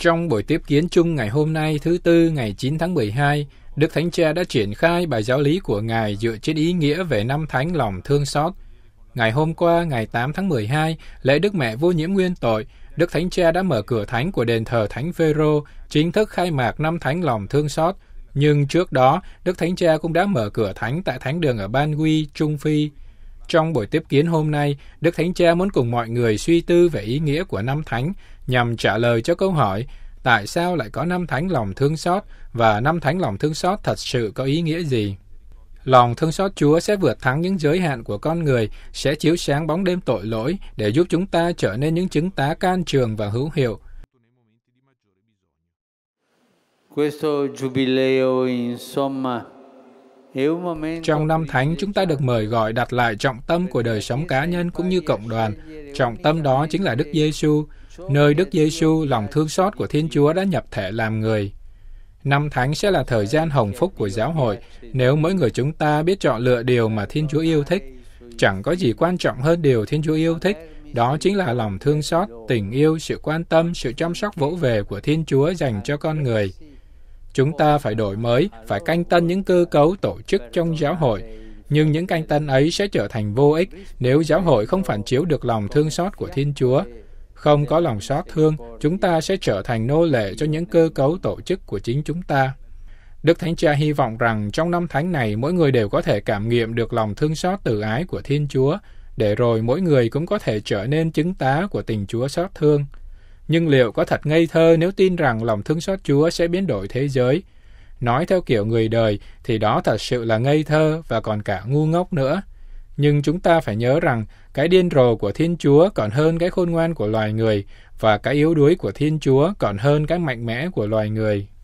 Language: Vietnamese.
Trong buổi tiếp kiến chung ngày hôm nay thứ Tư ngày 9 tháng 12, Đức Thánh Cha đã triển khai bài giáo lý của Ngài dựa trên ý nghĩa về năm thánh lòng thương xót. Ngày hôm qua, ngày 8 tháng 12, lễ Đức Mẹ vô nhiễm nguyên tội, Đức Thánh Cha đã mở cửa thánh của đền thờ Thánh Phêrô, chính thức khai mạc năm thánh lòng thương xót. Nhưng trước đó, Đức Thánh Cha cũng đã mở cửa thánh tại thánh đường ở Ban Quy, Trung Phi. Trong buổi tiếp kiến hôm nay, Đức Thánh Cha muốn cùng mọi người suy tư về ý nghĩa của năm thánh nhằm trả lời cho câu hỏi tại sao lại có năm thánh lòng thương xót và năm thánh lòng thương xót thật sự có ý nghĩa gì. Lòng thương xót Chúa sẽ vượt thắng những giới hạn của con người, sẽ chiếu sáng bóng đêm tội lỗi để giúp chúng ta trở nên những chứng tá can trường và hữu hiệu. Questo giubileo insomma trong năm thánh, chúng ta được mời gọi đặt lại trọng tâm của đời sống cá nhân cũng như cộng đoàn. Trọng tâm đó chính là Đức Giêsu, nơi Đức Giêsu lòng thương xót của Thiên Chúa đã nhập thể làm người. Năm thánh sẽ là thời gian hồng phúc của giáo hội nếu mỗi người chúng ta biết chọn lựa điều mà Thiên Chúa yêu thích. Chẳng có gì quan trọng hơn điều Thiên Chúa yêu thích, đó chính là lòng thương xót, tình yêu, sự quan tâm, sự chăm sóc vỗ về của Thiên Chúa dành cho con người. Chúng ta phải đổi mới, phải canh tân những cơ cấu tổ chức trong giáo hội, nhưng những canh tân ấy sẽ trở thành vô ích nếu giáo hội không phản chiếu được lòng thương xót của Thiên Chúa. Không có lòng xót thương, chúng ta sẽ trở thành nô lệ cho những cơ cấu tổ chức của chính chúng ta. Đức Thánh Cha hy vọng rằng trong năm thánh này mỗi người đều có thể cảm nghiệm được lòng thương xót từ ái của Thiên Chúa, để rồi mỗi người cũng có thể trở nên chứng tá của tình Chúa xót thương. Nhưng liệu có thật ngây thơ nếu tin rằng lòng thương xót Chúa sẽ biến đổi thế giới? Nói theo kiểu người đời thì đó thật sự là ngây thơ và còn cả ngu ngốc nữa. Nhưng chúng ta phải nhớ rằng cái điên rồ của Thiên Chúa còn hơn cái khôn ngoan của loài người và cái yếu đuối của Thiên Chúa còn hơn cái mạnh mẽ của loài người.